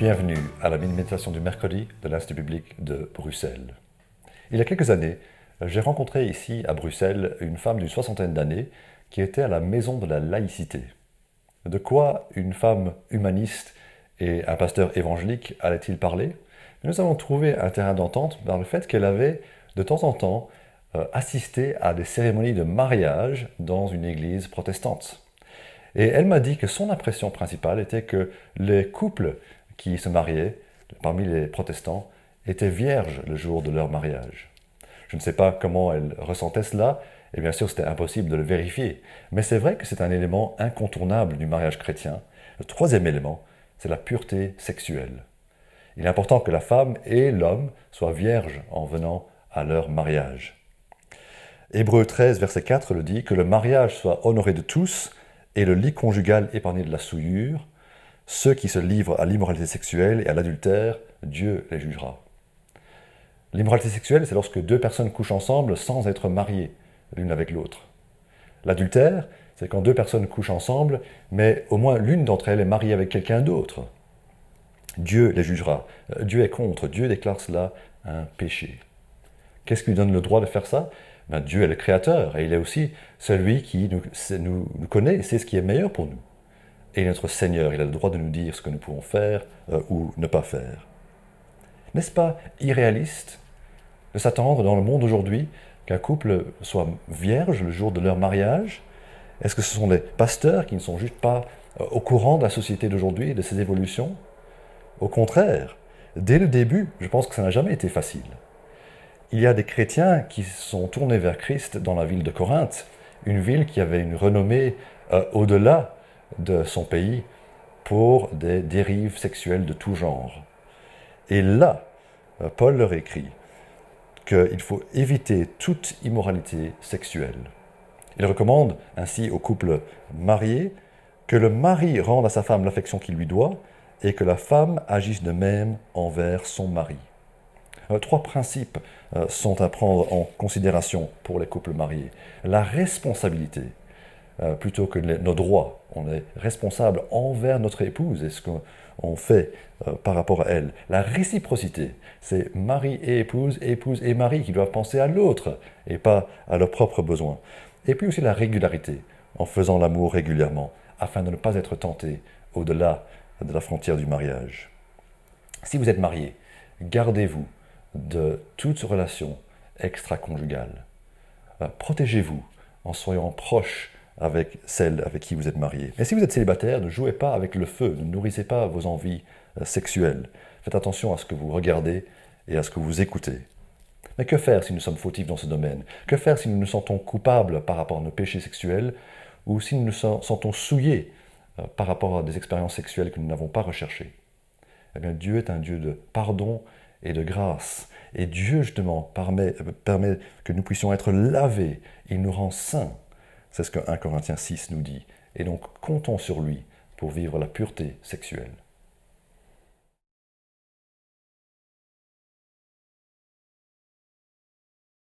Bienvenue à la méditation du mercredi de l'Institut public de Bruxelles. Il y a quelques années, j'ai rencontré ici à Bruxelles une femme d'une soixantaine d'années qui était à la maison de la laïcité. De quoi une femme humaniste et un pasteur évangélique allaient-ils parler Nous avons trouvé un terrain d'entente dans le fait qu'elle avait de temps en temps euh, assisté à des cérémonies de mariage dans une église protestante. Et elle m'a dit que son impression principale était que les couples qui se mariaient, parmi les protestants, étaient vierges le jour de leur mariage. Je ne sais pas comment elles ressentaient cela, et bien sûr c'était impossible de le vérifier, mais c'est vrai que c'est un élément incontournable du mariage chrétien. Le troisième élément, c'est la pureté sexuelle. Il est important que la femme et l'homme soient vierges en venant à leur mariage. Hébreu 13, verset 4 le dit, que le mariage soit honoré de tous et le lit conjugal épargné de la souillure, ceux qui se livrent à l'immoralité sexuelle et à l'adultère, Dieu les jugera. L'immoralité sexuelle, c'est lorsque deux personnes couchent ensemble sans être mariées l'une avec l'autre. L'adultère, c'est quand deux personnes couchent ensemble, mais au moins l'une d'entre elles est mariée avec quelqu'un d'autre. Dieu les jugera. Euh, Dieu est contre. Dieu déclare cela un péché. Qu'est-ce qui lui donne le droit de faire ça ben, Dieu est le Créateur et il est aussi celui qui nous, nous connaît et sait ce qui est meilleur pour nous et notre Seigneur. Il a le droit de nous dire ce que nous pouvons faire euh, ou ne pas faire. N'est-ce pas irréaliste de s'attendre dans le monde aujourd'hui qu'un couple soit vierge le jour de leur mariage Est-ce que ce sont des pasteurs qui ne sont juste pas euh, au courant de la société d'aujourd'hui et de ses évolutions Au contraire, dès le début, je pense que ça n'a jamais été facile. Il y a des chrétiens qui sont tournés vers Christ dans la ville de Corinthe, une ville qui avait une renommée euh, au-delà de son pays pour des dérives sexuelles de tout genre. Et là, euh, Paul leur écrit qu'il faut éviter toute immoralité sexuelle. Il recommande ainsi aux couples mariés que le mari rende à sa femme l'affection qu'il lui doit et que la femme agisse de même envers son mari. Euh, trois principes euh, sont à prendre en considération pour les couples mariés. La responsabilité plutôt que nos droits on est responsable envers notre épouse et ce qu'on fait euh, par rapport à elle. La réciprocité, c'est mari et épouse, épouse et mari qui doivent penser à l'autre et pas à leurs propres besoins. Et puis aussi la régularité, en faisant l'amour régulièrement, afin de ne pas être tenté au-delà de la frontière du mariage. Si vous êtes marié, gardez-vous de toute relation extra-conjugale. Euh, protégez-vous en soyant proche avec celle avec qui vous êtes marié. mais si vous êtes célibataire, ne jouez pas avec le feu, ne nourrissez pas vos envies euh, sexuelles. Faites attention à ce que vous regardez et à ce que vous écoutez. Mais que faire si nous sommes fautifs dans ce domaine Que faire si nous nous sentons coupables par rapport à nos péchés sexuels ou si nous nous sentons souillés euh, par rapport à des expériences sexuelles que nous n'avons pas recherchées Eh bien, Dieu est un Dieu de pardon et de grâce. Et Dieu, justement, permet, euh, permet que nous puissions être lavés. Il nous rend saints. C'est ce que 1 Corinthiens 6 nous dit. Et donc comptons sur lui pour vivre la pureté sexuelle.